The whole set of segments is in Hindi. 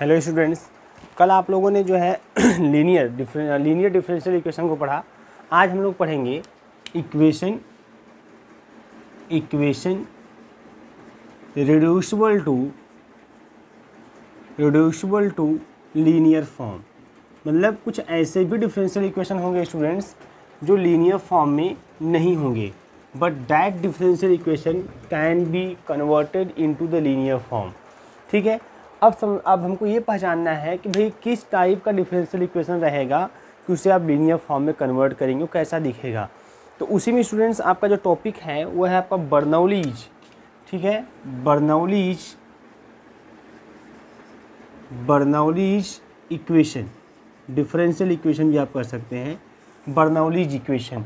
हेलो स्टूडेंट्स कल आप लोगों ने जो है लीनियर लीनियर डिफरेंशियल इक्वेशन को पढ़ा आज हम लोग पढ़ेंगे equation equation reducible to reducible to linear form मतलब कुछ ऐसे भी डिफरेंशियल इक्वेशन होंगे स्टूडेंट्स जो लीनियर फॉर्म में नहीं होंगे but that differential equation can be converted into the linear form ठीक है अब सम अब हमको ये पहचानना है कि भाई किस टाइप का डिफरेंशियल इक्वेशन रहेगा कि उसे आप लीनियर फॉर्म में कन्वर्ट करेंगे वो कैसा दिखेगा तो उसी में स्टूडेंट्स आपका जो टॉपिक है वो है आपका बर्नौलीज ठीक है Bernoulli's Bernoulli's equation differential equation भी आप कर सकते हैं बर्नौलीज इक्वेशन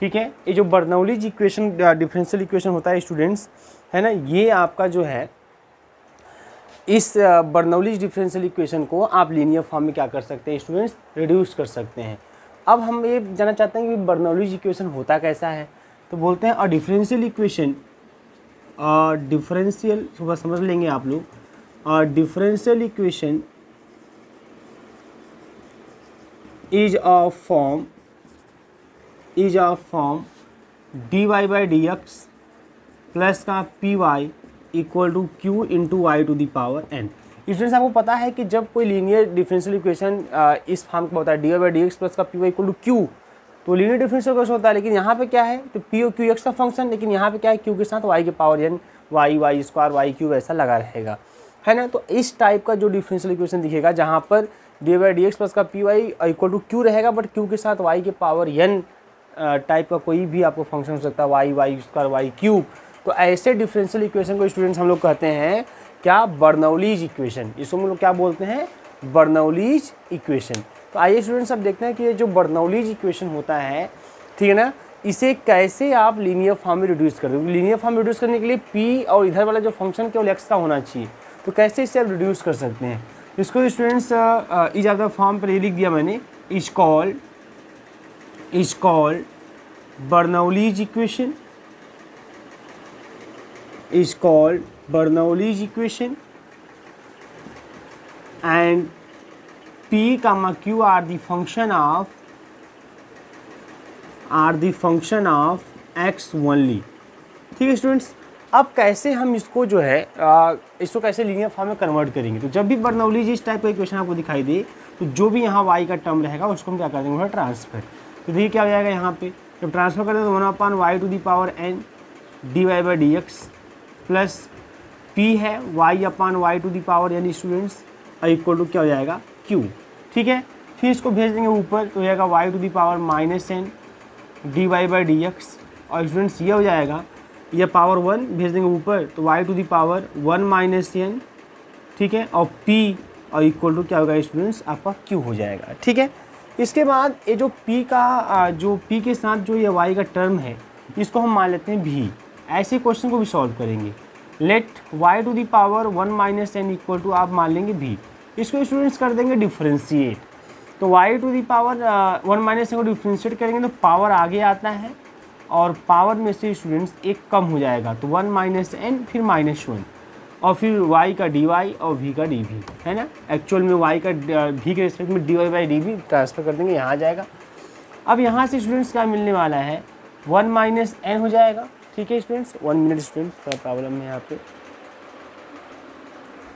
ठीक है ये जो बर्नौलीज इक्वेशन डिफरेंशियल इक्वेशन होता है स्टूडेंट्स है ना ये आपका जो है इस बर्नौलीज डिफरेंशियल इक्वेशन को आप लीनियर फॉर्म में क्या कर सकते हैं स्टूडेंट्स रिड्यूस कर सकते हैं अब हम ये जानना चाहते हैं कि बर्नौलीज इक्वेशन होता कैसा है तो बोलते हैं अ डिफरेंशियल इक्वेशन डिफरेंशियल सुबह समझ लेंगे आप लोग differential equation is a form is a form D Y by D x plus का P Y equal to Q into Y to the power N students आपको पता है कि जब कोई लीनियर डिफरेंशियल इक्वेशन इस फॉर्म का होता है D by D x plus का P Y equal to Q तो लीनियर डिफरेंशियल इक्वेशन होता है लेकिन यहाँ पे क्या है तो पी ओ क्यू एक्स का फंक्शन लेकिन यहाँ पे क्या है क्यू के साथ वाई के power N Y Y square Y Q ऐसा लगा रहेगा है ना तो इस टाइप का जो डिफरेंशियल इक्वेशन दिखेगा जहाँ पर D by D x plus का P Y equal to Q रहेगा बट क्यू के साथ वाई के पावर एन टाइप का कोई भी आपको फंक्शन हो सकता है Y Y square Y cube तो ऐसे डिफरेंशियल इक्वेशन को स्टूडेंट्स हम लोग कहते हैं क्या बर्नौलीज इक्वेशन इसको हम लोग क्या बोलते हैं बर्नौलीज इक्वेशन तो आइए स्टूडेंट्स अब देखते हैं कि ये जो बर्नौलीज इक्वेशन होता है ठीक है ना इसे कैसे आप लीनियर फॉर्म में रिड्यूस कर दो लीनियर फॉर्म रिड्यूस करने के लिए पी और इधर वाला जो फंक्शन केवल का होना चाहिए तो कैसे इसे आप रिड्यूस कर सकते हैं इसको स्टूडेंट्स इस ज़्यादा फॉर्म पर लिख दिया मैंने is called is called Bernoulli's equation is called Bernoulli's equation and P comma Q are the function of are the function of X only ठीक है स्टूडेंट्स अब कैसे हम इसको जो है आ, इसको कैसे लीनियर फॉर्म में कन्वर्ट करेंगे तो जब भी बर्नौली जी इस टाइप का इक्वेशन आपको दिखाई दे तो जो भी यहाँ वाई का टर्म रहेगा उसको हम क्या कर देंगे ट्रांसफर तो देखिए क्या हो जाएगा यहाँ पे जब ट्रांसफर कर दें तो one upon Y to the power N D Y by D x plus P है Y upon Y to the power यानी स्टूडेंट्स इक्वल टू क्या हो जाएगा क्यू ठीक है फिर इसको भेज देंगे ऊपर तो हो जाएगा Y to the power minus N D Y by D x और स्टूडेंट्स ये हो जाएगा यह पावर वन भेज देंगे ऊपर तो Y to the power one minus N ठीक है और पी और इक्वल टू क्या होगा स्टूडेंट्स आपका क्यू हो जाएगा ठीक है इसके बाद ये जो पी का जो पी के साथ जो ये वाई का टर्म है इसको हम मान लेते हैं भी ऐसे क्वेश्चन को भी सॉल्व करेंगे let Y to the power one minus N equal to आप मान लेंगे भी इसको स्टूडेंट्स कर देंगे डिफ्रेंशिएट तो Y to the power one minus N को डिफ्रेंशिएट करेंगे तो पावर आगे आता है और पावर में से स्टूडेंट्स एक कम हो जाएगा तो वन माइनस एन फिर माइनस वन और फिर वाई का डी वाई और वी का डी वी है ना एक्चुअल में वाई का वी uh, के रिस्पेक्ट में D Y by D V transfer कर देंगे यहाँ आ जाएगा अब यहाँ से स्टूडेंट्स क्या मिलने वाला है वन माइनस एन हो जाएगा ठीक है स्टूडेंट्स वन मिनट स्टूडेंट थोड़ा प्रॉब्लम है यहाँ पे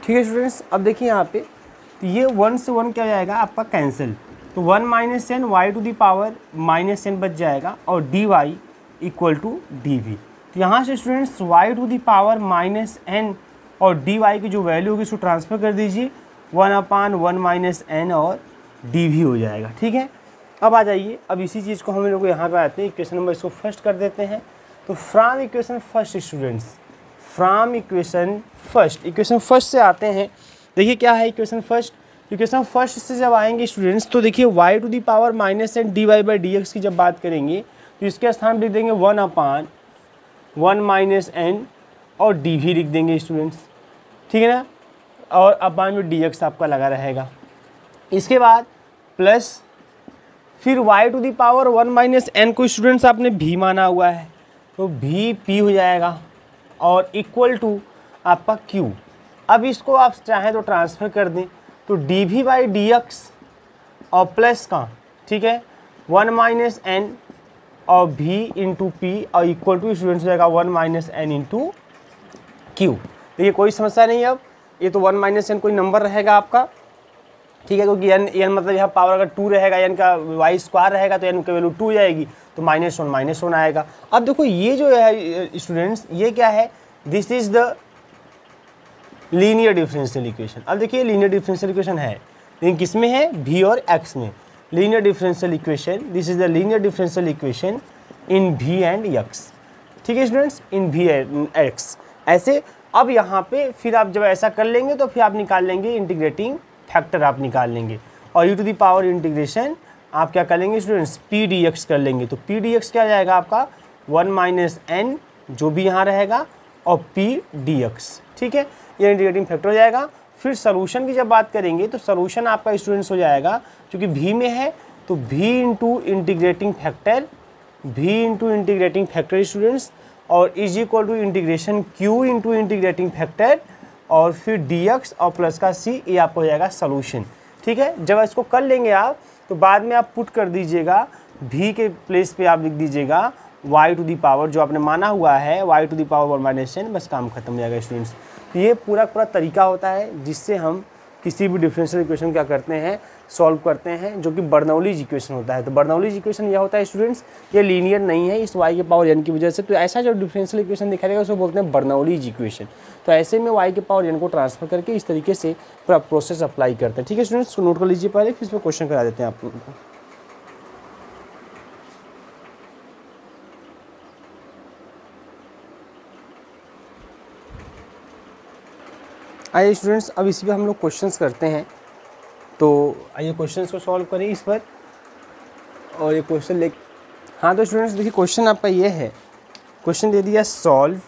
ठीक है स्टूडेंट्स अब देखिए यहाँ पे तो ये वन से वन क्या जाएगा आपका कैंसिल तो one minus ten Y to the power minus ten बच जाएगा और D Y equal to D V तो यहाँ से students Y to the power minus N और डी वाई की जो वैल्यू होगी उसको ट्रांसफ़र कर दीजिए one upon one minus N और डी वी हो जाएगा ठीक है अब आ जाइए अब इसी चीज़ को हम लोग यहाँ पर आते हैं इक्वेशन नंबर इसको फर्स्ट कर देते हैं तो from equation first students from equation first equation first से आते हैं देखिए क्या है इक्वेशन फर्स्ट इक्वेशन फर्स्ट से जब आएंगे स्टूडेंट्स तो देखिए Y to the power minus N D Y by D X की जब बात करेंगे तो इसके स्थान पर लिख देंगे one upon one minus N और डी भी लिख देंगे स्टूडेंट्स ठीक है ना और अपान में डी एक्स आपका लगा रहेगा इसके बाद प्लस फिर Y to the power one minus N को स्टूडेंट्स आपने भी माना हुआ है तो भी पी हो जाएगा और इक्वल टू आपका क्यू अब इसको आप चाहें तो ट्रांसफ़र कर दें तो D we by D x और प्लस का ठीक है वन माइनस एन और भी इंटू पी और इक्वल टू स्टूडेंट्स हो जाएगा one minus N into Q ये कोई समस्या नहीं है अब ये तो वन माइनस एन कोई नंबर रहेगा आपका ठीक है क्योंकि एन एन मतलब यहाँ पावर अगर टू रहेगा एन का वाई स्क्वायर रहेगा तो एन का वैल्यू टू जाएगी तो माइनस वन माइनस वन आएगा अब देखो ये जो है स्टूडेंट्स ये क्या है this is the linear differential equation अब देखिए लीनियर डिफरेंशियल इक्वेशन है लेकिन किस में है भी और एक्स में linear differential equation this is the linear differential equation in भी एंड एक्स ठीक है स्टूडेंट्स इन भी एंड एक्स ऐसे अब यहाँ पे फिर आप जब ऐसा कर लेंगे तो फिर आप निकाल लेंगे इंटीग्रेटिंग फैक्टर आप निकाल लेंगे और U to the power integration आप क्या कर लेंगे स्टूडेंट्स पी डी एक्स कर लेंगे तो पी डी एक्स क्या जाएगा आपका वन माइनस एन जो भी यहाँ रहेगा और पी डी एक्स ठीक है ये इंटीग्रेटिंग फैक्टर हो जाएगा फिर सोलूशन की जब बात करेंगे तो सोलूशन आपका स्टूडेंट्स हो जाएगा क्योंकि भी में है तो भी इंटू इंटीग्रेटिंग फैक्टर भी इंटू इंटीग्रेटिंग फैक्टर स्टूडेंट्स और is equal to integration Q into integrating factor और फिर डी एक्स और प्लस का सी ये आपको हो जाएगा सोलूशन ठीक है जब इसको कर लेंगे आप तो बाद में आप पुट कर दीजिएगा भी के प्लेस पे आप लिख दीजिएगा वाई टू दी पावर जो आपने माना हुआ है Y to the power one minus ten बस काम खत्म हो जाएगा स्टूडेंट्स तो ये पूरा पूरा तरीका होता है जिससे हम किसी भी डिफरेंशियल इक्वेशन क्या करते हैं सॉल्व करते हैं जो कि बर्नौलीज इक्वेशन होता है तो बर्नौलीज इक्वेशन यह होता है स्टूडेंट्स ये लीनियर नहीं है इस वाई के पावर एन की वजह से तो ऐसा जो डिफरेंशियल इक्वेशन दिखाई देगा उसको बोलते हैं बर्नौलीज इक्वेशन तो ऐसे में वाई के पावर एन को ट्रांसफर करके इस तरीके से पूरा प्रोसेस अप्लाई करते हैं ठीक है स्टूडेंट्स नोट तो कर लीजिए पहले फिर इस पर क्वेश्चन करा देते हैं आप लोगों को आइए स्टूडेंट्स अब इसी पे हम लोग क्वेश्चंस करते हैं तो आइए क्वेश्चन को सॉल्व करें इस पर और ये क्वेश्चन ले हाँ तो स्टूडेंट्स देखिए क्वेश्चन आपका ये है क्वेश्चन दे दिया सॉल्व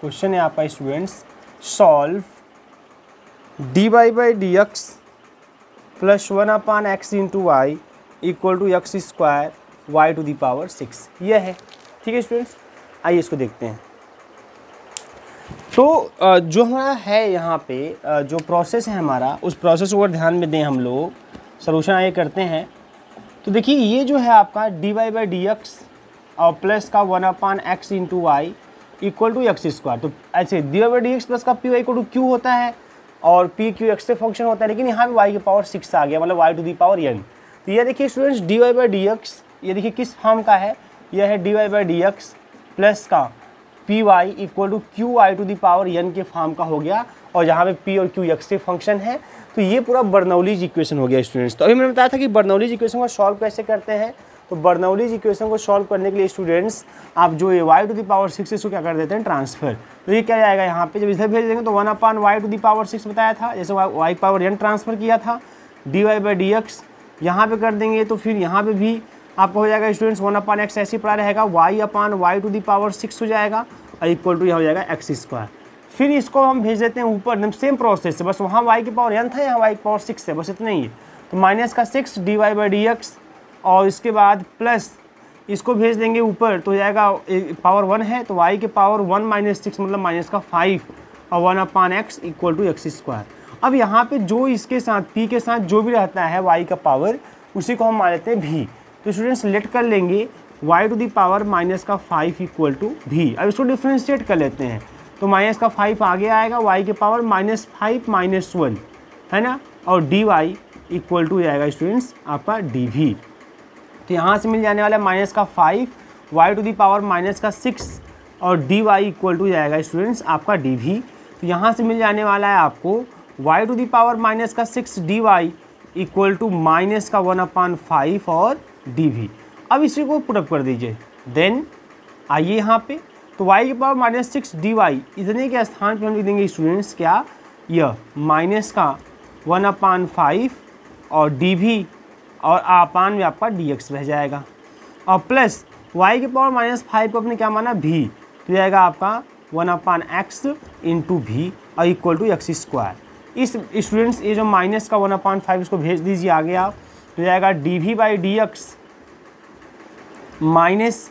क्वेश्चन है आपका students solve D Y by D x plus one upon x into Y equal to x square Y to the power six यह है ठीक है स्टूडेंट्स आइए इसको देखते हैं तो जो हमारा है यहाँ पे जो प्रोसेस है हमारा उस प्रोसेस को ध्यान में दें हम लोग सलूशन आगे करते हैं तो देखिए ये जो है आपका D Y by D x और प्लस का one upon x into Y equal to x square तो ऐसे D Y by D x plus का पी वाई को टू क्यू होता है और पी क्यू एक्स से फंक्शन होता है लेकिन यहाँ पे वाई की पावर सिक्स आ गया मतलब y to the power n तो ये देखिए students d Y by D x ये देखिए किस फॉर्म का है यह है d Y by D x plus का P Y equal to q I to the power n के फॉर्म का हो गया और यहाँ पे पी और क्यू के फंक्शन है तो ये पूरा बर्नौलीज इक्वेशन हो गया स्टूडेंट्स तो अभी मैंने बताया था कि बर्नौलीज इक्वेशन को सॉल्व कैसे करते हैं तो बर्नौलीज इक्वेशन को सॉल्व करने के लिए स्टूडेंट्स आप जो ये y to the power six इसको क्या कर देते हैं ट्रांसफर तो ये क्या जाएगा यहाँ पे जब इधर भेज देंगे तो one upon Y to the power six बताया था जैसे वाई पावर एन ट्रांसफर किया था d Y by D x यहाँ पर कर देंगे तो फिर यहाँ पर भी आपका हो जाएगा स्टूडेंट्स वन अपान एक्स ऐसी पड़ा रहेगा y upon Y to the power six हो जाएगा और इक्वल टू यह हो जाएगा एक्स स्क्वायर फिर इसको हम भेज देते हैं ऊपर सेम प्रोसेस से बस वहाँ वाई की पावर एन था यहाँ वाई की पावर सिक्स है बस इतना ही है तो माइनस का six d Y by D x और इसके बाद प्लस इसको भेज देंगे ऊपर तो जाएगा पावर वन है तो वाई के पावर वन माइनस सिक्स मतलब माइनस का फाइव और one upon x equal to x square अब यहाँ पे जो इसके साथ पी के साथ जो भी रहता है वाई का पावर उसी को हम मान लेते हैं भी तो स्टूडेंट्स लेट कर लेंगे y to the power minus का फाइव इक्वल टू भी अब इसको डिफ्रेंशिएट कर लेते हैं तो माइनस का फाइव आगे आएगा वाई के power minus five minus one है ना और डी वाई इक्वल टू जाएगा स्टूडेंट्स आपका डी भी तो यहाँ से मिल जाने वाला है माइनस का five y to the power minus का सिक्स और डी वाई इक्वल टू जाएगा स्टूडेंट्स आपका डी भी तो यहाँ से मिल जाने वाला है आपको y to the power minus का six d Y equal to minus का वन अपान फाइव और डी भी अब इसी को पुटअप कर दीजिए देन आइए यहाँ पे तो y के power minus six d y इतने के स्थान पर हम लिख देंगे स्टूडेंट्स क्या यह माइनस का वन अपान फाइव और डी भी और आपान में आपका डी एक्स रह जाएगा और प्लस y के पावर माइनस फाइव को आपने क्या माना भी तो जाएगा आपका one upon x into v और इक्वल टू एक्स स्क्वायर इस स्टूडेंट्स ये जो माइनस का वन अपान फाइव इसको भेज दीजिए आगे आप तो जाएगा d we by D x minus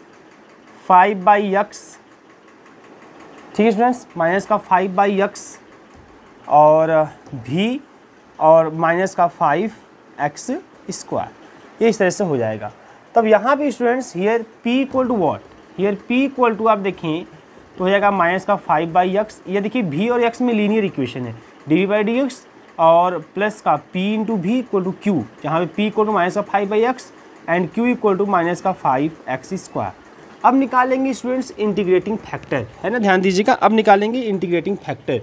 five by x ठीक है स्टूडेंट्स माइनस का फाइव बाई एक्स और भी uh, और माइनस का फाइव एक्स स्क्वायर ये इस तरह से हो जाएगा तब यहाँ भी students here p equal to what here p equal to आप देखें तो हो जाएगा माइनस का फाइव बाई एक्स ये देखिए भी और एक्स में लीनियर इक्वेशन है d we by D x और प्लस का p into v equal to q जहाँ पे p इक्वल टू माइनस का five by x and q equal to minus का फाइव एक्स स्क्वायर अब निकालेंगे स्टूडेंट्स इंटीग्रेटिंग फैक्टर है ना ध्यान दीजिएगा अब निकालेंगे इंटीग्रेटिंग फैक्टर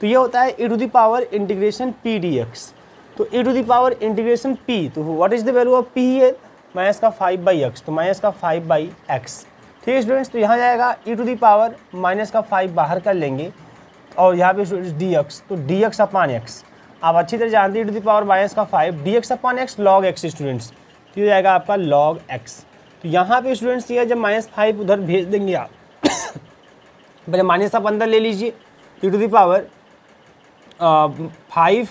तो ये होता है a to the power integration p d x तो a to the power integration p तो what is the value of p ये माइनस का फाइव बाई एक्स तो माइनस का फाइव बाई एक्स ठीक है स्टूडेंट्स तो यहाँ जाएगा e to the power minus का फाइव बाहर कर लेंगे और यहाँ पे स्टूडेंट्स डी एक्स तो डी एक्स अपान एक्स आप अच्छी तरह जानते हैं टू द पावर माइनस का five d x upon x log x students तो ये जाएगा आपका लॉग एक्स तो यहाँ पे स्टूडेंट्स ये जब माइनस फाइव उधर भेज देंगे आप पहले माइनस आप अंदर ले लीजिए ई टू दावर फाइव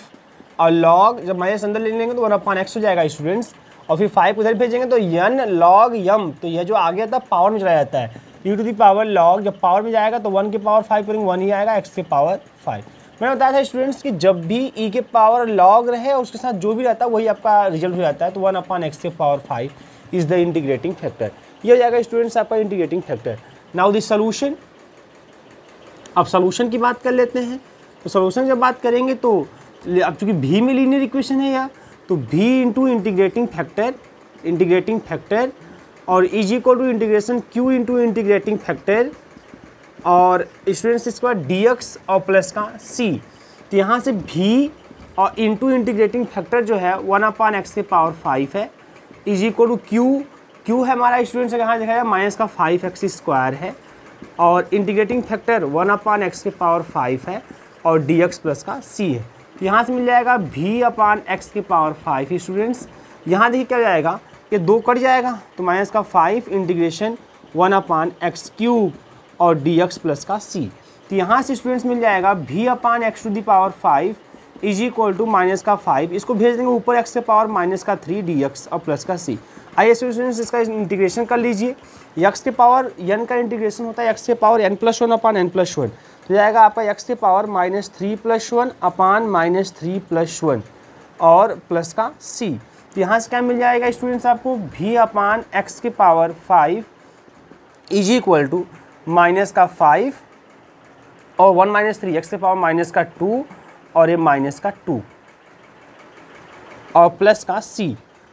और लॉग जब माइनस अंदर ले लेंगे तो वन अपॉन एक्स हो जाएगा स्टूडेंट्स और फिर फाइव उधर भेजेंगे तो यन लॉग यम तो यह जो आगे आता था पावर में चला जाता है ई टू दावर लॉग जब पावर में जाएगा तो वन के पावर फाइव करेंगे वन ही आएगा एक्स के पावर फाइव मैंने बताया था स्टूडेंट्स कि जब भी ई e के पावर लॉग रहे उसके साथ जो भी रहता है वही आपका रिजल्ट हो जाता है तो वन अपन एक्स के power five is the integrating factor ये हो जाएगा स्टूडेंट्स आपका integrating factor now the solution अब सोल्यूशन की बात कर लेते हैं तो सोलूशन जब बात करेंगे तो अब चूंकि भी में लीनियर इक्वेशन है या तो भी into integrating factor integrating factor और is equal to integration Q into integrating factor और स्टूडेंट्स इसके बाद डी एक्स और प्लस का सी तो यहाँ से भी और इंटू इंटीग्रेटिंग फैक्टर जो है वन अपान एक्स के पावर फाइव है is equal to q q है हमारा स्टूडेंट्स यहाँ देखा जाए माइनस का फाइव एक्स स्क्वायर है और integrating factor one upon x के पावर फाइव है और डी एक्स प्लस का सी है तो यहाँ से मिल जाएगा भी अपान एक्स के पावर फाइव स्टूडेंट्स यहाँ देखिए क्या जाएगा कि दो कट जाएगा तो माइनस का five integration one upon x cube और डी एक्स प्लस का सी तो यहाँ से स्टूडेंट्स मिल जाएगा भी upon x to the power five is equal to minus का फाइव इसको भेज देंगे ऊपर एक्स के पावर माइनस का थ्री डी एक्स और प्लस का सी आइए स्टूडेंट्स इसका इंटीग्रेशन कर लीजिए एक्स के पावर एन का इंटीग्रेशन होता है एक्स के power n plus one upon n plus one तो जाएगा आपका एक्स के power minus three plus one upon minus three plus one और प्लस का सी तो यहाँ से क्या मिल जाएगा स्टूडेंट्स आपको भी अपान एक्स के power five is equal to minus का फाइव और वन माइनस थ्री एक्स के पावर माइनस का टू और ये माइनस का टू और प्लस का सी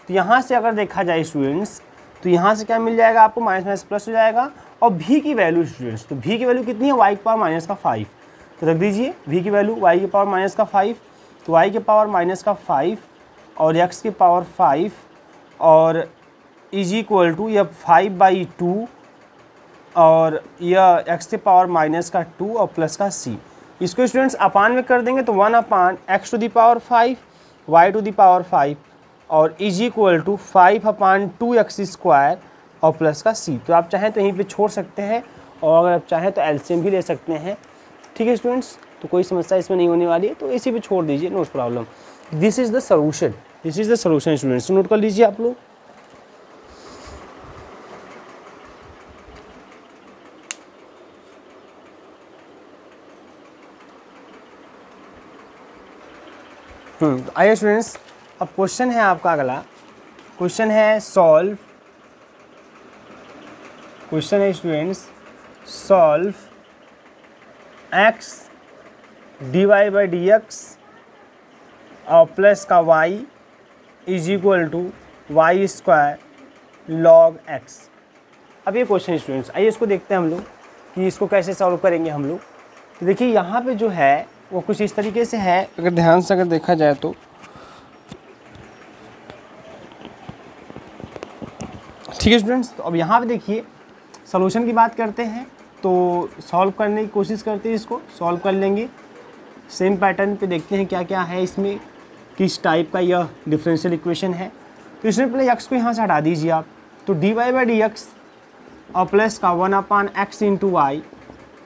तो यहाँ से अगर देखा जाए स्टूडेंट्स तो यहाँ से क्या मिल जाएगा आपको माइनस माइनस प्लस हो जाएगा और भी की वैल्यू स्टूडेंट्स तो भी की वैल्यू कितनी है वाई के पावर माइनस का फाइव तो रख दीजिए भी की वैल्यू वाई के पावर माइनस का फाइव तो वाई के पावर माइनस का फाइव और एक्स के पावर फाइव और इज इक्वल टू या फाइव बाई टू और यह एक्स टू पावर माइनस का टू और प्लस का सी इसको स्टूडेंट्स अपान में कर देंगे तो one upon x to the power five y to the power five और is equal to five upon two x square और प्लस का सी तो आप चाहें तो यहीं पे छोड़ सकते हैं और अगर आप चाहें तो एल्शियम भी ले सकते हैं ठीक है स्टूडेंट्स तो कोई समस्या इसमें नहीं होने वाली है तो इसी पर छोड़ दीजिए no problem this is the solution this is the solution students note कर लीजिए आप लोग हम्म। आइए स्टूडेंट्स अब क्वेश्चन है आपका अगला क्वेश्चन है सॉल्व क्वेश्चन है students solve x D Y by D x और प्लस का y is equal to y square log x अब ये क्वेश्चन स्टूडेंट्स आइए इसको देखते हैं हम लोग कि इसको कैसे सॉल्व करेंगे हम लोग तो देखिए यहाँ पे जो है वो कुछ इस तरीके से है अगर ध्यान से अगर देखा जाए तो ठीक है स्टूडेंट्स तो अब यहाँ पे देखिए सोलूशन की बात करते हैं तो सॉल्व करने की कोशिश करते हैं इसको सॉल्व कर लेंगे सेम पैटर्न पे देखते हैं क्या क्या है इसमें किस टाइप का यह डिफरेंशियल इक्वेशन है तो इसमें पहले यक्स को यहाँ से हटा दीजिए आप तो d Y by D x और प्लस का one upon x into y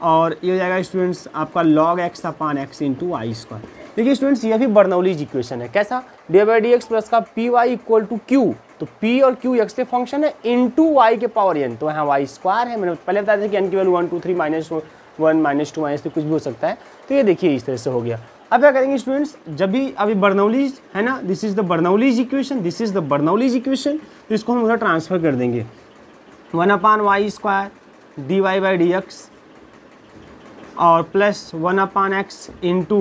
और ये हो जाएगा स्टूडेंट्स आपका log x upon x into I square देखिए स्टूडेंट्स ये भी बर्नौलीज इक्वेशन है कैसा d by D x plus का P Y equal to Q तो पी और क्यू एक्स के फंक्शन है इन टू वाई के पावर एन तो यहाँ वाई स्क्वायर है मैंने पहले बताया था कि एन की value one two three minus one minus two minus कुछ भी हो सकता है तो ये देखिए इस तरह से हो गया अब क्या करेंगे स्टूडेंट्स जब भी अभी बर्नौलीज है ना this is the Bernoulli's equation this is the Bernoulli's equation तो इसको हम उधर ट्रांसफर कर देंगे one upon y square d Y by D x और plus one upon x into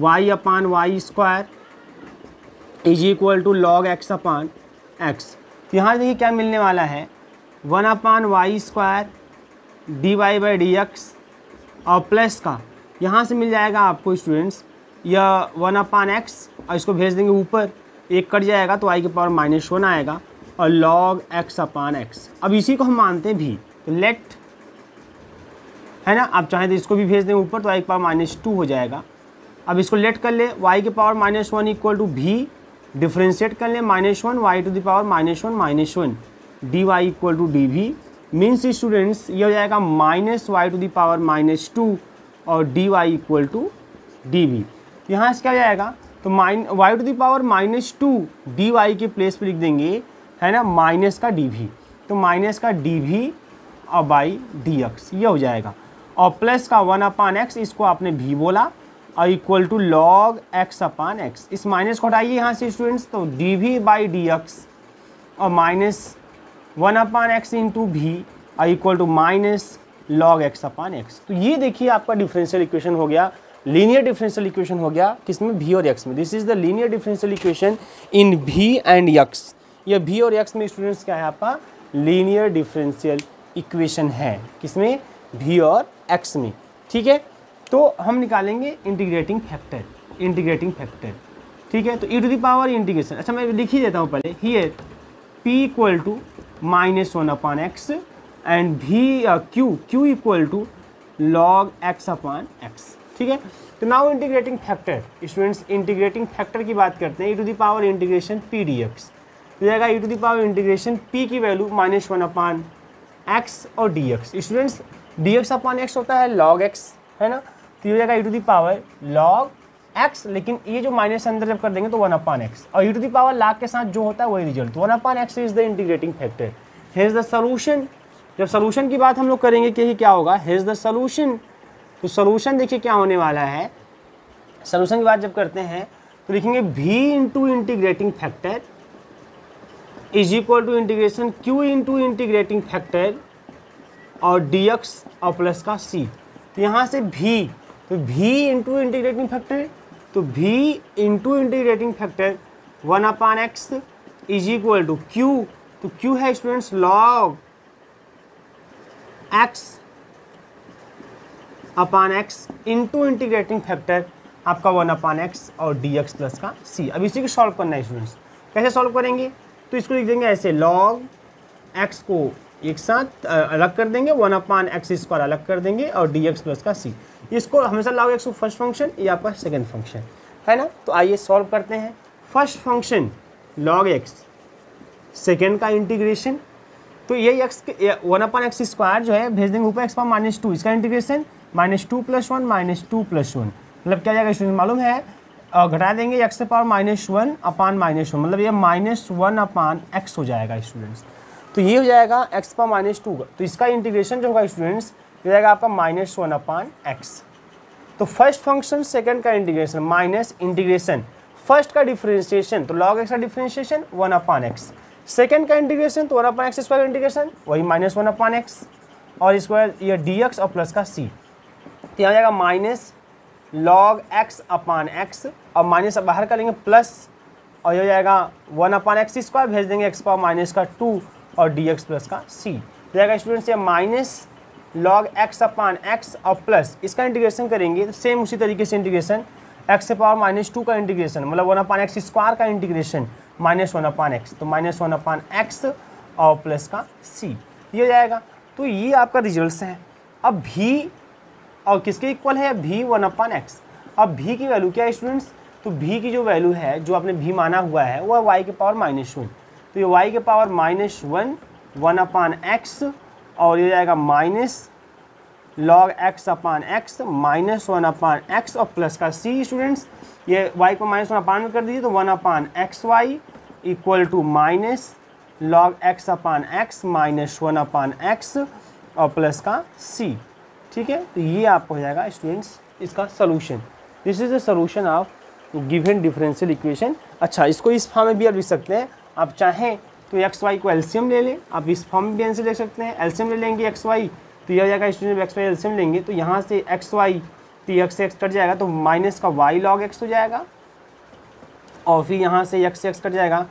y upon y square is equal to log x upon x तो यहाँ देखिए क्या मिलने वाला है one upon y square d Y by D x और प्लस का यहाँ से मिल जाएगा आपको स्टूडेंट्स यह वन अपान एक्स और इसको भेज देंगे ऊपर एक कट जाएगा तो वाई के पावर माइनस वन आएगा और लॉग एक्स अपान एक्स अब इसी को हम मानते हैं भी तो लेट है ना आप चाहें तो इसको भी भेज दें ऊपर तो वाई के पावर माइनस टू हो जाएगा अब इसको लेट कर ले वाई के power minus one equal to v differentiate कर ले minus one y to the power minus one minus one d Y equal to d v means students ये हो जाएगा minus y to the power minus two और D Y equal to d v यहाँ से क्या हो जाएगा तो minus y to the power minus two d Y के प्लेस पर लिख देंगे है ना माइनस का डी भी तो माइनस का डी भी और बाई डी एक्स ये हो जाएगा और प्लस का वन अपान एक्स इसको आपने भी बोला और equal to log x upon x इस माइनस को हटाइए यहाँ से स्टूडेंट्स तो D we by D x और minus one upon x into v और equal to minus log x upon x तो ये देखिए आपका डिफरेंशियल इक्वेशन हो गया लीनियर डिफरेंशियल इक्वेशन हो गया किसमें भी और एक्स में this is the linear differential equation in भी एंड यक्स यह भी और एक्स में स्टूडेंट्स क्या है आपका लीनियर डिफरेंशियल इक्वेशन है किसमें भी और एक्स में ठीक है तो हम निकालेंगे इंटीग्रेटिंग फैक्टर इंटीग्रेटिंग फैक्टर ठीक है तो e to the power integration अच्छा मैं लिख ही देता हूँ पहले ही है p equal to minus one upon x and भी q q equal to log x upon x ठीक है तो now integrating factor students integrating factor की बात करते हैं e to the power integration p d x तो जाएगा e to the power integration p की value minus one upon x और D x students d x upon x होता है लॉग एक्स है ना तो ये हो जाएगा e to the power log x लेकिन ये जो माइनस अंदर जब कर देंगे तो वन अपान एक्स और e to the power log के साथ जो होता है वही result one upon x is the integrating factor has the solution जब सोलूशन की बात हम लोग करेंगे कि क्या होगा हेज द सोलूशन तो सोलूशन देखिए क्या होने वाला है सोलूशन की बात जब करते हैं तो लिखेंगे भी into integrating factor is equal to integration Q into integrating factor और डी एक्स और प्लस का सी तो यहाँ से भी तो भी इंटू इंटीग्रेटिंग फैक्टर तो भी into integrating factor one upon x is equal to Q तो क्यू है students log x upon x into integrating factor आपका वन अपान एक्स और डी एक्स प्लस का सी अब इसी को सॉल्व करना है स्टूडेंट्स कैसे सॉल्व करेंगे तो इसको लिख देंगे ऐसे लॉग एक्स को एक साथ अलग कर देंगे वन अपान एक्स स्क्वायर अलग कर देंगे और डी एक्स प्लस का सी इसको हमेशा लाओ एक्स फर्स्ट फंक्शन ये आपका सेकेंड फंक्शन है ना तो आइए सॉल्व करते हैं first function log x second का इंटीग्रेशन तो ये x one upon x square जो है भेज देंगे ऊपर एक्स पावर माइनस टू इसका integration minus two plus one minus two plus one मतलब क्या जाएगा स्टूडेंट मालूम है और घटा देंगे x power minus one upon minus one मतलब ये माइनस वन अपान एक्स हो जाएगा स्टूडेंट्स तो ये हो जाएगा एक्स पर माइनस टू का तो इसका इंटीग्रेशन जो होगा स्टूडेंट्स हो जाएगा आपका माइनस वन अपान एक्स तो फर्स्ट फंक्शन सेकंड का इंटीग्रेशन माइनस इंटीग्रेशन फर्स्ट का डिफ्रेंशिएशन तो लॉग एक्स का differentiation one upon x second का इंटीग्रेशन तो one upon x square integration वही माइनस वन अपान एक्स और स्क्वायर यह डी एक्स और प्लस का सी तो यहाँ जाएगा minus log x upon x और माइनस बाहर करेंगे प्लस और ये हो जाएगा वन अपान एक्स स्क्वायर भेज देंगे एक्स पावर माइनस का टू और डी एक्स प्लस का सी तो जाएगा स्टूडेंट्स ये minus log x upon x और प्लस इसका इंटीग्रेशन करेंगे तो सेम उसी तरीके से इंटीग्रेशन एक्स से पावर माइनस टू का इंटीग्रेशन मतलब वन अपान एक्स स्क्वायर का integration minus one upon x तो माइनस वन अपान एक्स और प्लस का सी ये जाएगा तो ये आपका रिजल्ट है अब भी और किसके इक्वल है भी वन अपान एक्स अब भी की वैल्यू क्या है स्टूडेंट्स तो भी की जो वैल्यू है जो आपने भी माना हुआ है वह वाई के पावर माइनस वन तो ये वाई के power minus one one upon x और ये जाएगा minus log x upon x minus one upon x और प्लस का सी स्टूडेंट्स ये वाई को माइनस वन अपान में कर दीजिए तो one upon x Y equal to minus log x upon x minus one upon x और प्लस का सी ठीक है तो ये आपको हो जाएगा स्टूडेंट्स इसका solution this is the solution of given differential equation अच्छा इसको इस फॉर्म में भी आप लिख सकते हैं आप चाहें तो एक्स वाई को एल्शियम ले लें आप इस फॉर्म में भी आंसर ले सकते हैं एल्शियम ले लेंगे एक्स वाई तो यह जाएगा स्टूडेंट एक्स वाई एल्शियम लेंगे तो यहाँ से एक्स वाई तो एक्स एक्स कट जाएगा तो माइनस का वाई लॉग एक्स हो जाएगा और फिर यहाँ से एक्स एक्स कट जाएगा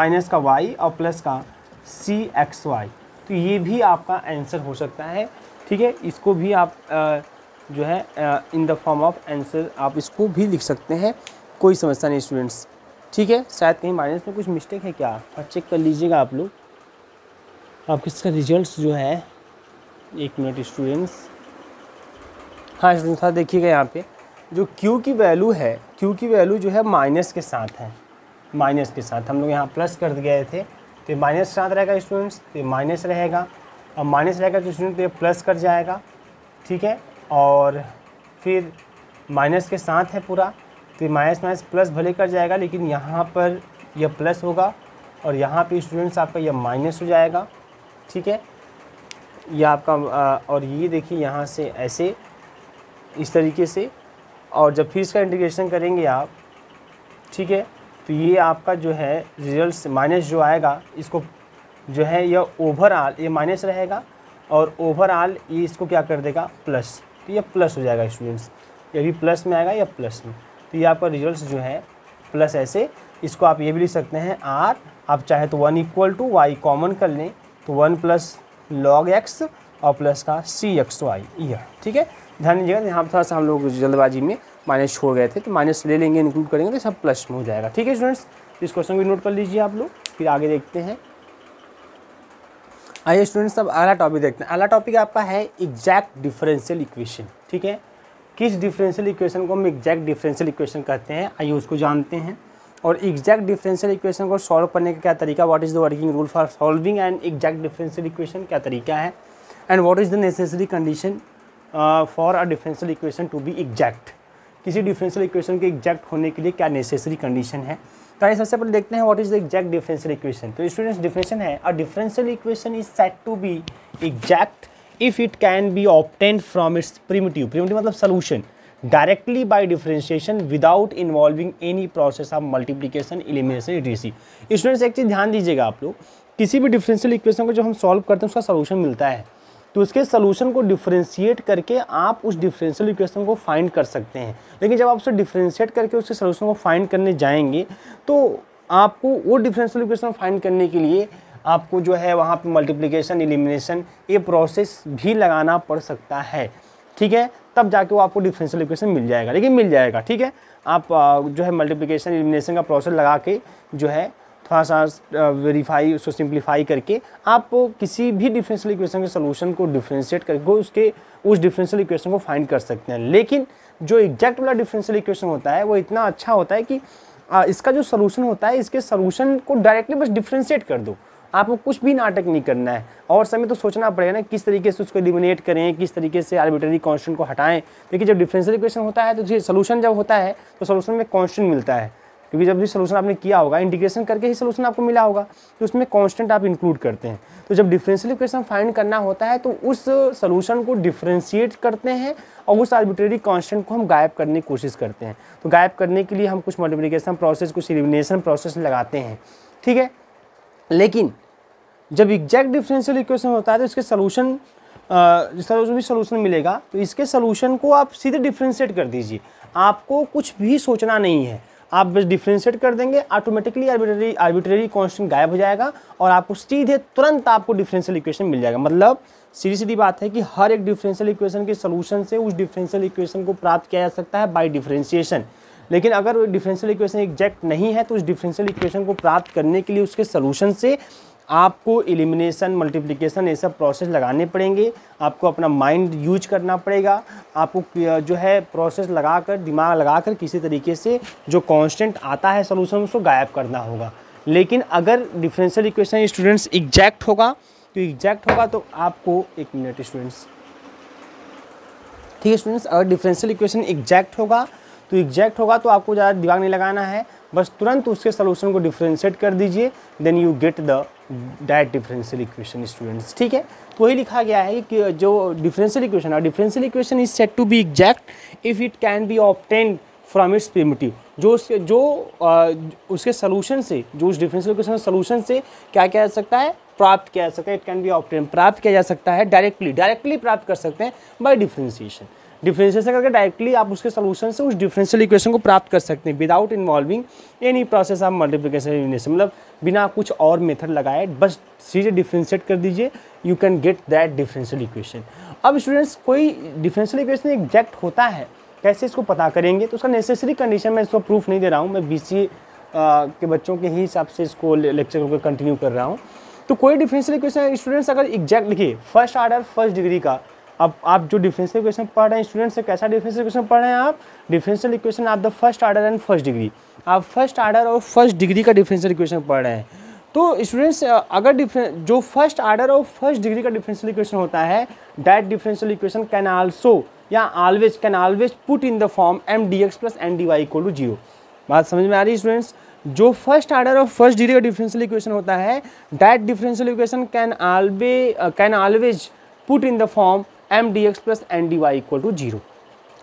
माइनस का वाई और प्लस का सी एक्स वाई तो ये भी आपका आंसर हो सकता है ठीक है इसको भी आप जो है in the form of answer आप इसको भी लिख सकते हैं कोई समस्या नहीं स्टूडेंट्स ठीक है शायद कहीं माइनस में कुछ मिस्टेक है क्या और चेक कर लीजिएगा आप लोग आप इसका रिजल्ट जो है एक मिनट स्टूडेंट्स हाँ थोड़ा देखिएगा यहाँ पे जो Q की वैल्यू है Q की वैल्यू जो है माइनस के साथ है माइनस के साथ हम लोग यहाँ प्लस कर गए थे तो माइनस के साथ रहेगा स्टूडेंट्स तो माइनस रहेगा और माइनस रहेगा तो स्टूडेंट तो ये प्लस कर जाएगा ठीक है और फिर माइनस के साथ है पूरा तो माइनस माइनस प्लस भले कर जाएगा लेकिन यहाँ पर यह प्लस होगा और यहाँ पे स्टूडेंट्स आपका यह माइनस हो जाएगा ठीक है यह आपका आ, और ये देखिए यहाँ से ऐसे इस तरीके से और जब फिर इसका इंटीग्रेशन करेंगे आप ठीक है तो ये आपका जो है रिजल्ट माइनस जो आएगा इसको जो है यह ओवरऑल ये माइनस रहेगा और ओवरऑल ये इसको क्या कर देगा प्लस तो यह प्लस हो जाएगा स्टूडेंट्स ये भी प्लस में आएगा या प्लस में तो ये आपका रिजल्ट जो है प्लस ऐसे इसको आप ये भी लिख सकते हैं आर आप चाहे तो one equal to y common कर लें तो वन प्लस लॉग एक्स और प्लस का सी एक्स वाई ईयर ठीक है ध्यान दीजिएगा यहाँ पर थोड़ा सा हम लोग जल्दबाजी में माइनस छोड़ गए थे तो माइनस ले लेंगे इंक्लूड करेंगे तो सब प्लस में हो जाएगा ठीक है स्टूडेंट्स इस क्वेश्चन को नोट कर लीजिए आप लोग फिर आगे देखते हैं आइए स्टूडेंट्स अब अगला टॉपिक देखते हैं अगला टॉपिक आपका है एग्जैक्ट डिफरेंशियल इक्वेशन ठीक है किस डिफरेंशियल इक्वेशन को हम एग्जैक्ट डिफरेंशियल इक्वेशन कहते हैं आइए उसको जानते हैं और एग्जैक्ट डिफरेंशियल इक्वेशन को सॉल्व करने का क्या तरीका what is the working rule for solving and exact differential equation क्या तरीका है and what is the necessary condition for a differential equation to be exact किसी डिफरेंशियल इक्वेशन के एग्जैक्ट होने के लिए क्या नेसेसरी कंडीशन है तो आइए सबसे पहले देखते हैं what is the exact differential equation तो स्टूडेंट्स डिफिनेशन है a differential equation is set to be exact if it can be obtained from its primitive primitive मतलब solution directly by differentiation without involving any process of multiplication it इटरेसी स्टूडेंट्स एक चीज़ ध्यान दीजिएगा आप लोग किसी भी डिफरेंशियल इक्वेशन को जब हम सॉल्व करते हैं उसका सोल्यूशन मिलता है तो उसके सोल्यूशन को डिफ्रेंशिएट करके आप उस डिफरेंशियल इक्वेशन को फाइंड कर सकते हैं लेकिन जब आप उसे डिफ्रेंशिएट करके उसके सोल्यूशन को फाइंड करने जाएंगे तो आपको वो डिफरेंशियल इक्वेशन फाइंड करने के लिए आपको जो है वहाँ पे मल्टीप्लिकेशन एलिमिनेशन ये प्रोसेस भी लगाना पड़ सकता है ठीक है तब जाके वो आपको डिफरेंशियल इक्वेशन मिल जाएगा लेकिन मिल जाएगा ठीक है आप जो है मल्टीप्लिकेशन एलिमिनेशन का प्रोसेस लगा के जो है थोड़ा सा वेरीफाई उसको सिंप्लीफाई करके आप किसी भी डिफरेंशियल इक्वेशन के सोल्यूशन को डिफ्रेंशिएट करके उसके उस डिफरेंशियल इक्वेशन को फाइंड कर सकते हैं लेकिन जो एग्जैक्ट वाला डिफरेंशियल इक्वेशन होता है वो इतना अच्छा होता है कि इसका जो सोल्यूशन होता है इसके सोल्यूशन को डायरेक्टली बस डिफ्रेंशिएट कर दो आपको कुछ भी नाटक नहीं करना है और समय तो सोचना पड़ेगा ना किस तरीके से उसको एलिमिनेट करें किस तरीके से आर्बिटरी कॉन्स्टेंट को हटाएं देखिए जब डिफरेंशियल इक्वेशन होता है तो सोलूशन जब होता है तो सोलूशन में कॉन्स्टेंट मिलता है क्योंकि जब भी सोलूशन आपने किया होगा इंटीग्रेशन करके ही सोलूशन आपको मिला होगा तो उसमें कॉन्स्टेंट आप इंक्लूड करते हैं तो जब डिफरेंशियल इक्वेशन फाइंड करना होता है तो उस सोलूशन को डिफ्रेंशिएट करते हैं और उस आर्बिट्रेरी कांस्टेंट को हम गायब करने की कोशिश करते हैं तो गायब करने के लिए हम कुछ मल्टीप्लीकेशन प्रोसेस कुछ एलिमिनेशन प्रोसेस लगाते हैं ठीक है लेकिन जब एग्जैक्ट डिफरेंशियल इक्वेशन होता है तो इसके सोलूशन जिसका जो भी सोलूशन मिलेगा तो इसके सोलूशन को आप सीधे डिफ्रेंशिएट कर दीजिए आपको कुछ भी सोचना नहीं है आप बस डिफ्रेंशिएट कर देंगे ऑटोमेटिकली आर्बिट्रेरी आर्बिट्रेरी कॉन्स्टेंट गायब हो जाएगा और आपको सीधे तुरंत आपको डिफरेंशियल इक्वेशन मिल जाएगा मतलब सीधी सीधी बात है कि हर एक डिफरेंशियल इक्वेशन के सोलूशन से उस डिफरेंशियल इक्वेशन को प्राप्त किया जा सकता है बाई डिफ्रेंशिएशन लेकिन अगर डिफरेंशियल इक्वेशन एग्जैक्ट नहीं है तो उस डिफरेंशियल इक्वेशन को प्राप्त करने के लिए उसके सोलूशन से आपको एलिमिनेशन मल्टीप्लिकेशन ये सब प्रोसेस लगाने पड़ेंगे आपको अपना माइंड यूज करना पड़ेगा आपको जो है प्रोसेस लगाकर दिमाग लगाकर किसी तरीके से जो कांस्टेंट आता है सोलूशन उसको गायब करना होगा लेकिन अगर डिफरेंशियल इक्वेशन स्टूडेंट्स एग्जैक्ट होगा तो एग्जैक्ट होगा तो आपको एक मिनट स्टूडेंट्स ठीक है स्टूडेंट्स अगर डिफरेंशियल इक्वेशन एग्जैक्ट होगा तो एग्जैक्ट होगा तो आपको ज़्यादा दिमाग नहीं लगाना है बस तुरंत उसके सोल्यूशन को डिफ्रेंशिएट कर दीजिए देन यू गेट द डायट डिफरेंशियल इक्वेशन स्टूडेंट्स ठीक है तो वही लिखा गया है कि जो डिफरेंशियल इक्वेशन है differential equation is set to be exact if it can be obtained from its primitive जो उसके जो आ, उसके सोल्यूशन से जो उस डिफरेंशियल इक्वेशन सोल्यूशन से क्या किया जा सकता है प्राप्त किया जा सकता है इट कैन बी ऑप्टेन प्राप्त किया जा सकता है डायरेक्टली डायरेक्टली प्राप्त कर सकते हैं बाई डिफ्रेंसिएशन डिफ्रेंशिएशन करके डायरेक्टली आप उसके सोल्यूशन से उस डिफरेंशियल इक्वेशन को प्राप्त कर सकते हैं without involving any process of multiplication मतलब बिना कुछ और मेथड लगाए बस सीधे डिफ्रेंशिएट कर दीजिए you can get that differential equation अब स्टूडेंट्स कोई डिफरेंशियल इक्वेशन एग्जैक्ट होता है कैसे इसको पता करेंगे तो उसका नेसेसरी कंडीशन मैं इसको प्रूफ नहीं दे रहा हूँ मैं बी uh, के बच्चों के ही हिसाब से इसको लेक्चर को कंटिन्यू कर रहा हूँ तो कोई डिफरेंशियल इक्वेशन स्टूडेंट्स अगर एग्जैक्ट लिखिए फर्स्ट आर्डर फर्स्ट डिग्री का अब आप जो डिफेंसिव इक्वेशन पढ़ रहे हैं स्टूडेंट से कैसा डिफरेंशियल इक्वेशन पढ़ रहे हैं आप डिफेंसियल इक्वेशन आप the first order and first degree आप फर्स्ट आर्डर और फर्स्ट डिग्री का डिफेंसियल इक्वेशन पढ़ रहे हैं तो स्टूडेंट्स अगर जो फर्स्ट आर्डर और फर्स्ट डिग्री का डिफरेंशियल इक्वेशन होता है that differential equation can also या always can always put in the form m D x plus N D Y equal to zero बात समझ में आ रही है स्टूडेंट्स जो फर्स्ट आर्डर और फर्स्ट डिग्री का डिफरेंशियल इक्वेशन होता है that differential equation can always can always put in the form m D x plus N D Y equal to zero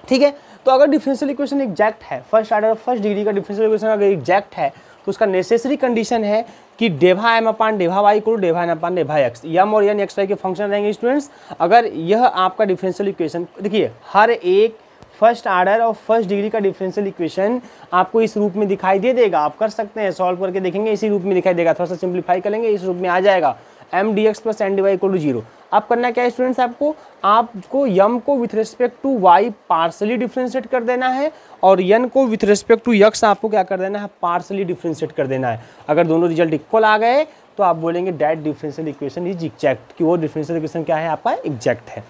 ठीक है तो अगर डिफरेंशियल इक्वेशन एग्जैक्ट है फर्स्ट आर्डर फर्स्ट डिग्री का डिफरेंशियल इक्वेशन अगर एग्जैक्ट है तो उसका नेसेसरी कंडीशन है कि डेभा एम अपान डेभा वाई करो डेभा एम अपान डेभा एक्स यम और एन एक्स वाई के फंक्शन रहेंगे स्टूडेंट्स अगर यह आपका डिफरेंशियल इक्वेशन देखिए हर एक फर्स्ट आर्डर और फर्स्ट डिग्री का डिफरेंशियल इक्वेशन आपको इस रूप में दिखाई दे देगा आप कर सकते हैं सॉल्व करके देखेंगे इसी रूप में दिखाई देगा थोड़ा सा सिंप्लीफाई करेंगे इस रूप में आ जाएगा m D x plus N D Y equal to zero अब करना क्या है स्टूडेंट्स आपको आपको यम को with respect to Y partially differentiate कर देना है और यन को विथ रिस्पेक्ट टू यक्स आपको क्या कर देना है पार्सली डिफ्रेंशिएट कर देना है अगर दोनों रिजल्ट इक्वल आ गए तो आप बोलेंगे that differential equation is exact कि वो डिफरेंशियल इक्वेशन क्या है आपका एग्जैक्ट है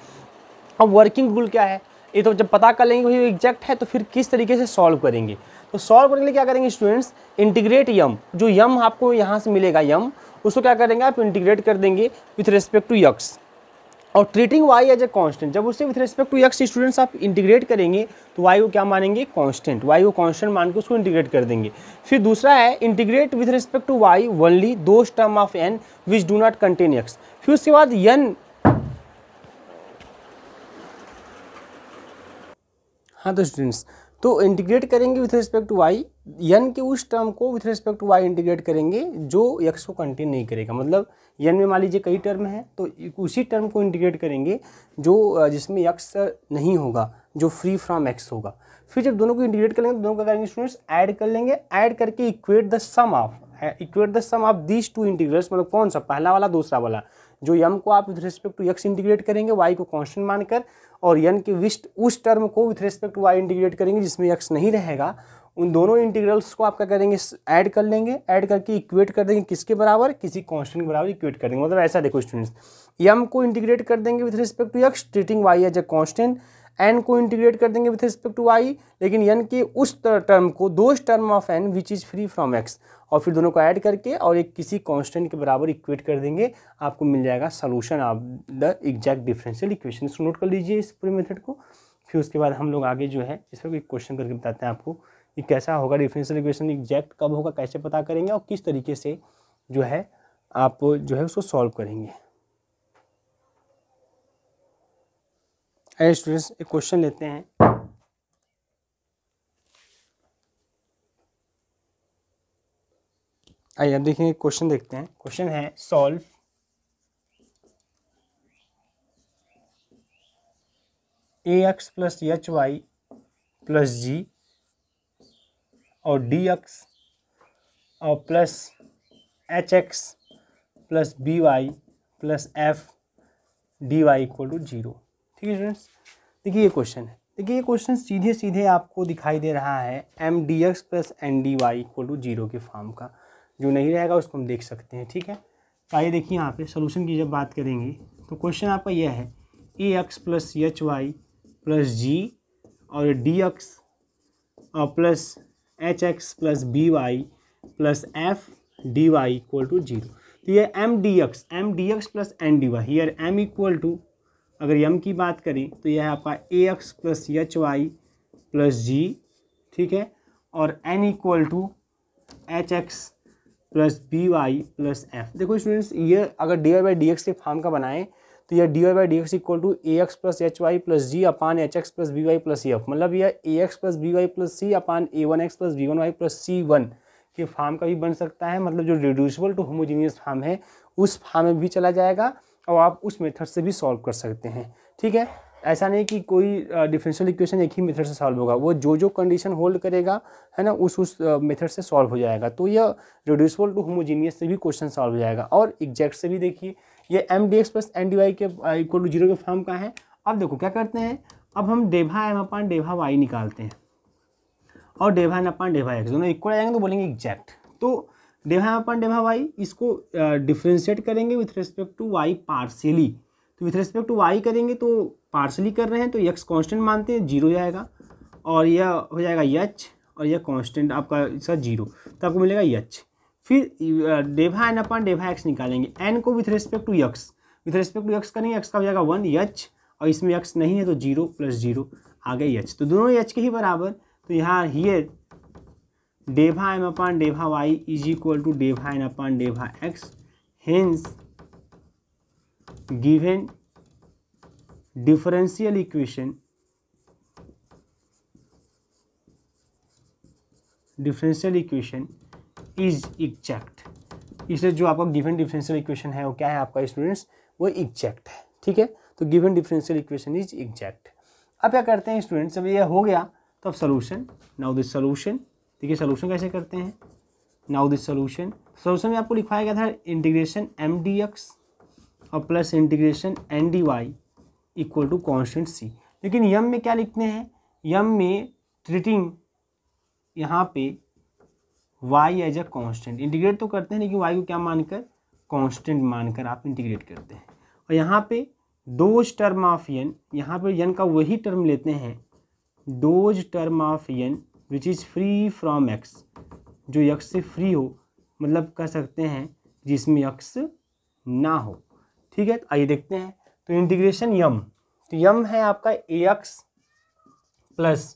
अब वर्किंग रूल क्या है ये तो जब पता कर लेंगे भाई एग्जैक्ट है तो फिर किस तरीके से सॉल्व करेंगे तो सॉल्व करने के लिए क्या करेंगे स्टूडेंट्स इंटीग्रेट यम जो यम आपको यहाँ से मिलेगा यम उसको क्या करेंगे आप इंटीग्रेट कर देंगे विथ रिस्पेक्ट टू यक्स और treating y as a constant जब उससे with respect to x students आप इंटीग्रेट करेंगे तो वाई को क्या मानेंगे कॉन्स्टेंट वाई को कॉन्स्टेंट मान के उसको इंटीग्रेट कर देंगे फिर दूसरा है integrate with respect to y only दो term of n which do not contain x फिर उसके बाद यन हाँ तो स्टूडेंट्स तो इंटीग्रेट करेंगे with respect to y n के उस टर्म को with respect to y integrate करेंगे जो एक्स को कंटेन नहीं करेगा मतलब यन में मान लीजिए कई टर्म है तो उसी टर्म को इंटीग्रेट करेंगे जो जिसमें एक्स नहीं होगा जो फ्री फ्रॉम एक्स होगा फिर जब दोनों को इंटीग्रेट करेंगे तो दोनों का करेंगे स्टूडेंट्स ऐड कर लेंगे ऐड करके equate the sum of equate the sum of these to integrates मतलब कौन सा पहला वाला दूसरा वाला जो यम को आप with respect to x integrate करेंगे वाई को कॉन्स्टेंट मानकर और यन के विस्ट उस टर्म को with respect to y integrate करेंगे जिसमें यक्स नहीं रहेगा उन दोनों इंटीग्रल्स को आप क्या करेंगे ऐड कर लेंगे ऐड करके इक्वेट कर देंगे किसके बराबर किसी कांस्टेंट के बराबर इक्वेट कर देंगे मतलब ऐसा देखो स्टूडेंट्स यम को इंटीग्रेट कर देंगे with respect to x treating y as a constant n को इंटीग्रेट कर देंगे विथ रिस्पेक्ट टू वाई लेकिन यन के उस टर्म को दो term of n which is free from x और फिर दोनों को ऐड करके और एक किसी कांस्टेंट के बराबर इक्वेट कर देंगे आपको मिल जाएगा solution of the exact differential equation इसको नोट कर लीजिए इस पूरे मेथड को फिर उसके बाद हम लोग आगे जो है इस पर एक क्वेश्चन करके बताते हैं आपको कि कैसा होगा डिफरेंशियल इक्वेशन एग्जैक्ट कब होगा कैसे पता करेंगे और किस तरीके से जो है आप जो है उसको सॉल्व करेंगे स्टूडेंट्स एक क्वेश्चन लेते हैं आइए अब देखेंगे क्वेश्चन देखते हैं क्वेश्चन है solve a x plus H Y plus g और डी एक्स और plus h x plus B y plus f D Y equal to zero ठीक है स्टूडेंट्स देखिए ये क्वेश्चन है देखिए ये क्वेश्चन सीधे सीधे आपको दिखाई दे रहा है m D x plus N D Y equal to zero के फॉर्म का जो नहीं रहेगा उसको हम देख सकते हैं ठीक है तो आइए देखिए यहाँ पे सोल्यूशन की जब बात करेंगे तो क्वेश्चन आपका यह है a x plus H Y plus g और D x plus h x plus B y plus f D Y equal to zero तो ये M D x m D x plus N D y here m equal to अगर यम की बात करें तो यह है आपका ए x plus H Y plus g ठीक है और n equal to H x plus B y plus f देखो स्टूडेंट्स ये अगर d Y by D x के फॉर्म का बनाएं तो यह d Y by D x equal to A x plus H Y plus g upon h x plus B y plus f मतलब यह a x plus B y plus c upon a one x plus b one y plus c one के फार्म का भी बन सकता है मतलब जो रिड्यूसिबल टू होमोजीनियस फार्म है उस फार्म में भी चला जाएगा और आप उस मेथड से भी सॉल्व कर सकते हैं ठीक है ऐसा नहीं कि कोई डिफरेंशियल इक्वेशन एक ही मेथड से सॉल्व होगा वो जो जो कंडीशन होल्ड करेगा है ना उस उस मेथड से सॉल्व हो जाएगा तो यह रिड्यूसिबल टू होमोजीनियस से भी क्वेश्चन सॉल्व हो जाएगा और एग्जैक्ट से भी देखिए ये M D x plus N D Y के इक्वल टू जीरो के फॉर्म का है अब देखो क्या करते हैं अब हम डेभा एम अपान डेभा वाई निकालते हैं और डेभा एन अपान डेभा एक्स दोनों इक्वल आएंगे तो बोलेंगे एग्जैक्ट तो डेभा एम अपान डेभा वाई इसको डिफ्रेंशिएट uh, करेंगे with respect to Y partially तो विथ रिस्पेक्ट टू वाई करेंगे तो पार्सली कर रहे हैं तो यक्स कॉन्स्टेंट मानते हैं जीरो जाएगा और यह हो जाएगा यच और यह कॉन्स्टेंट आपका इसका जीरो तो आपको मिलेगा यच फिर डेभा एन अपन डेभा एक्स निकालेंगे एन को with respect to X with respect to X करेंगे एक्स का हो जाएगा वन यच और इसमें यक्स नहीं है तो जीरो प्लस जीरो आ गए यच तो दोनों यच के ही बराबर तो यहाँ हियर डेभा एम अपन डेभा वाई इज इक्वल टू डेभा एन अपन डेभा X hence given differential equation differential equation is exact इसलिए जो आपका गिवन डिफरेंशियल इक्वेशन है वो क्या है आपका स्टूडेंट्स वो एग्जैक्ट है ठीक है तो given differential equation is exact अब क्या करते हैं स्टूडेंट्स अब ये हो गया तो अब सोल्यूशन नाउ दिस सोल्यूशन देखिए सोल्यूशन कैसे करते हैं नाउ दिस सोल्यूशन सोल्यूशन में आपको लिखवाया गया था इंटीग्रेशन एम डी एक्स और plus integration N D Y equal to constant C लेकिन यम में क्या लिखते हैं यम में ट्रीटिंग यहाँ पे Y as a constant integrate तो करते हैं लेकिन वाई को क्या मानकर कॉन्स्टेंट मानकर आप इंटीग्रेट करते हैं और यहाँ पे दोज टर्म ऑफ यन यहाँ पे यन का वही टर्म लेते हैं those term of N which is free from X जो यक्स से फ्री हो मतलब कह सकते हैं जिसमें यक्स ना हो ठीक है तो आइए देखते हैं तो इंटीग्रेशन यम तो यम है आपका ए x plus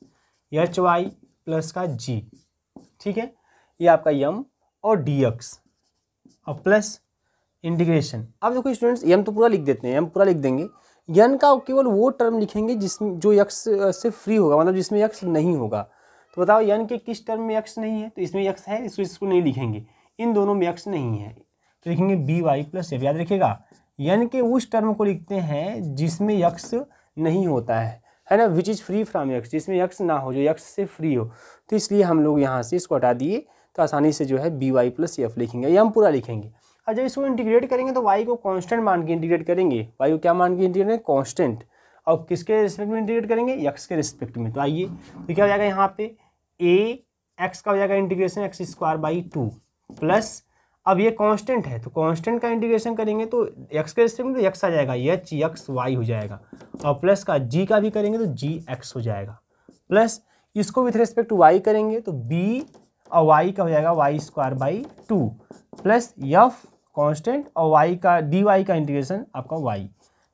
H Y plus का जी ठीक है ये आपका यम और डी एक्स और प्लस इंटीग्रेशन अब देखो स्टूडेंट्स यम तो पूरा लिख देते हैं यम पूरा लिख देंगे यन का केवल वो टर्म लिखेंगे जिसमें जो यक्स से फ्री होगा मतलब जिसमें यक्स नहीं होगा तो बताओ यन के किस टर्म में यक्स नहीं है तो इसमें यक्स है इसको इसको नहीं लिखेंगे इन दोनों में यक्स नहीं है तो लिखेंगे बी वाई प्लस एफ याद रखिएगा यन के उस टर्म को लिखते हैं जिसमें यक्स नहीं होता है है ना which is free from X जिसमें यक्स ना हो जो यक्स से फ्री हो तो इसलिए हम लोग यहाँ से इसको हटा दिए तो आसानी से जो है बी वाई प्लस एफ लिखेंगे ये हम पूरा लिखेंगे और जब इसको इंटीग्रेट करेंगे तो वाई को कांस्टेंट मान के इंटीग्रेट करेंगे वाई को क्या मान के इंटीग्रेट कॉन्स्टेंट और किसके रिस्पेक्ट में इंटीग्रेट करेंगे एक्स के रिस्पेक्ट में तो आइए तो क्या हो जाएगा यहाँ पे ए एक्स का हो जाएगा integration X square by two plus अब ये कांस्टेंट है तो कांस्टेंट का इंटीग्रेशन करेंगे तो एक्स के रिस्पेक्ट में तो एक्स आ जाएगा एच एक्स वाई हो जाएगा और प्लस का जी का भी करेंगे तो जी एक्स हो जाएगा प्लस इसको विथ रिस्पेक्ट टू वाई करेंगे तो बी और वाई का हो जाएगा Y square by two plus F constant और वाई का डी वाई का इंटीग्रेशन आपका वाई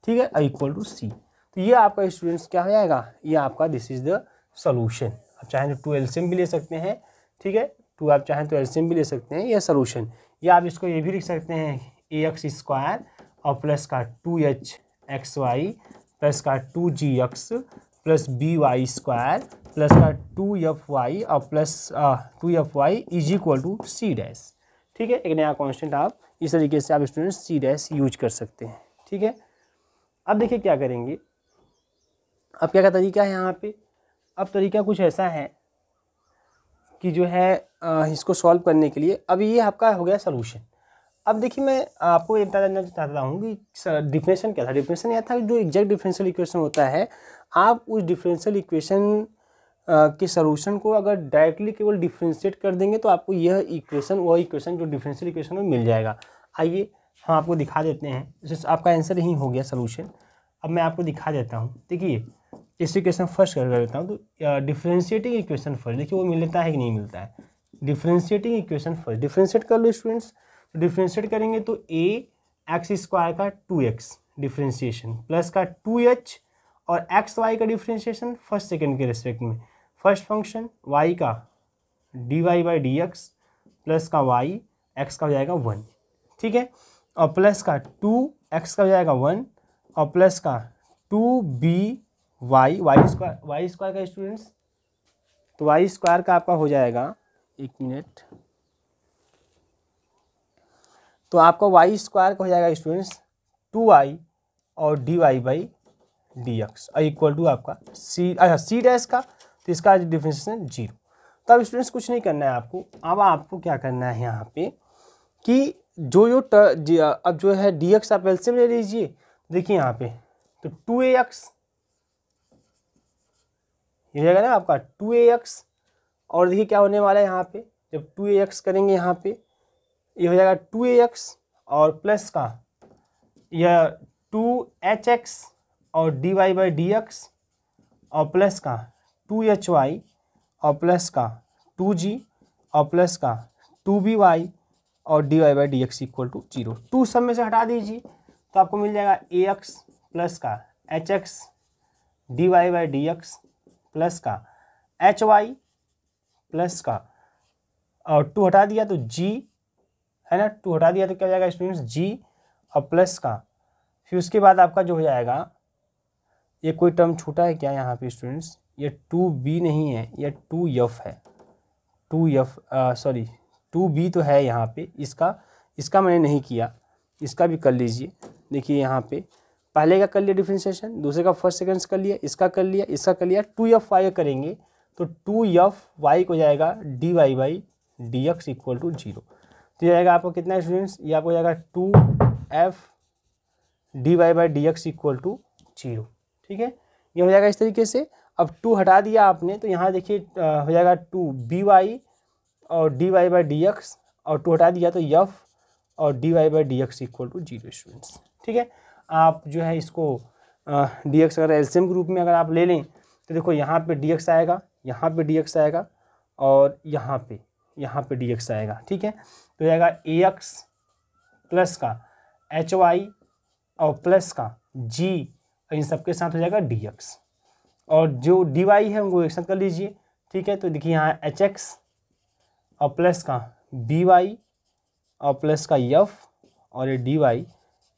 ठीक है और इक्वल टू सी तो ये आपका स्टूडेंट्स क्या हो जाएगा ये आपका दिस इज द सोलूशन आप चाहें तो टू एल्सियम भी ले सकते हैं ठीक है टू आप चाहें तो एल्सियम भी ले सकते हैं यह सोलूशन या आप इसको ये भी लिख सकते हैं ए एक्स स्क्वायर और प्लस का two H X Y plus का two G X plus B Y square plus का टू एफ वाई और plus two F Y is equal to C dash ठीक है एक नया कांस्टेंट आप इस तरीके से आप स्टूडेंट सी डैश यूज कर सकते हैं ठीक है अब देखिए क्या करेंगे अब क्या का तरीका है यहाँ पे अब तरीका कुछ ऐसा है कि जो है uh, इसको सॉल्व करने के लिए अब ये आपका हो गया सोलूशन अब देखिए मैं आपको ये चाहता हूँ कि डिफिनेशन क्या था डिफिनेशन यह था कि जो एग्जैक्ट डिफरेंशियल इक्वेशन होता है आप उस डिफरेंशियल इक्वेशन के सोल्यूशन को अगर डायरेक्टली केवल डिफ्रेंशिएट कर देंगे तो आपको यह इक्वेशन वह इक्वेशन जो डिफरेंशियल इक्वेशन में मिल जाएगा आइए हम आपको दिखा देते हैं जैसे आपका आंसर ही हो गया सोल्यूशन अब मैं आपको दिखा देता हूँ देखिए इस इक्वेशन फर्स्ट कर देता हूँ तो डिफ्रेंशिएटिंग इक्वेशन फर्स्ट देखिए वो मिलता है कि नहीं मिलता है डिफ्रेंशिएटिंग इक्वेशन फर्स्ट डिफ्रेंशिएट कर लो स्टूडेंट्स डिफ्रेंशिएट तो करेंगे तो ए एक्स स्क्वायर का टू एक्स डिफ्रेंशिएशन प्लस का टू एच और एक्स वाई का डिफ्रेंशिएशन फर्स्ट सेकेंड के रिस्पेक्ट में फर्स्ट फंक्शन वाई का D Y by D x plus का वाई एक्स का हो जाएगा वन ठीक है और प्लस का टू एक्स का हो जाएगा वन और प्लस का two B Y Y square Y square का स्टूडेंट्स तो वाई स्क्वायर का आपका हो जाएगा एक मिनट तो आपका वाई स्क्वायर का हो जाएगा स्टूडेंट्स टू वाई और D Y by D x equal to आपका सी अच्छा सी डैश का तो इसका डिफिनेशन जीरो तो अब स्टूडेंट्स कुछ नहीं करना है आपको अब आपको क्या करना है यहाँ पे कि जो जो ट अब जो है डी एक्स आप एल्सियम ले लीजिए देखिए यहाँ पे तो टू ए एक्स ये ना आपका टू ए एक्स और देखिए क्या होने वाला है यहाँ पे जब टू ए एक्स करेंगे यहाँ पे ये हो जाएगा टू ए एक्स और प्लस का यह टू एच एक्स और D Y by D x और प्लस का टू एच वाई और प्लस का टू जी और प्लस का टू बी वाई और D Y by D x equal to zero two सब में से हटा दीजिए तो आपको मिल जाएगा ए एक्स प्लस का H X D Y by D x plus का एच वाई प्लस का और टू हटा दिया तो जी है ना टू हटा दिया तो क्या हो जाएगा स्टूडेंट्स जी और प्लस का फिर उसके बाद आपका जो हो जाएगा ये कोई टर्म छूटा है क्या यहाँ पे स्टूडेंट्स ये टू बी नहीं है ये टू यफ है two F sorry two B तो है यहाँ पे इसका इसका मैंने नहीं किया इसका भी कर लीजिए देखिए यहाँ पे पहले का कर लिया डिफ्रेंसिएशन दूसरे का फर्स्ट सेकेंड्स कर लिया इसका कर लिया इसका कर लिया टू यफ वाई करेंगे तो टू यफ वाई को जाएगा D Y by D x equal to zero तो जाएगा आपको कितना स्टूडेंट्स ये आपको जाएगा two F D Y by D x equal to zero ठीक है ये हो जाएगा इस तरीके से अब टू हटा दिया आपने तो यहाँ देखिए हो जाएगा टू बी वाई और D Y by D x और टू हटा दिया तो यफ और D Y by D x equal to zero students ठीक है आप जो है इसको डी एक्स अगर के ग्रुप में अगर आप ले लें तो देखो यहाँ पे डी एक्स आएगा यहाँ पे डी एक्स आएगा और यहाँ पे यहाँ पे डी एक्स आएगा ठीक है तो जाएगा ए एक्स प्लस का एच वाई और प्लस का जी तो इन सबके साथ हो जाएगा डी एक्स और जो डी वाई है उनको एक साथ कर लीजिए ठीक है तो देखिए यहाँ एच एक्स और प्लस का बी वाई और प्लस का यफ और ये D Y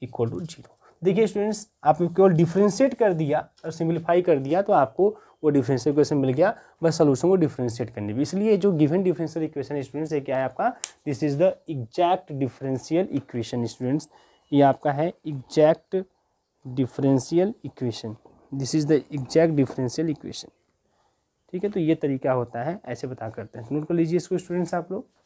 equal to zero देखिए स्टूडेंट्स आपने केवल डिफ्रेंशिएट कर दिया और सिंप्लीफाई कर दिया तो आपको वो डिफरेंशियल इक्वेशन मिल गया बस सोल्यूशन को डिफ्रेंशिएट करने भी इसलिए जो गिवन डिफरेंशियल इक्वेशन स्टूडेंट्स ये क्या है आपका this is the exact differential equation students ये आपका है exact differential equation this is the exact differential equation ठीक है तो ये तरीका होता है ऐसे बता करते हैं नोट कर लीजिए इसको स्टूडेंट्स आप लोग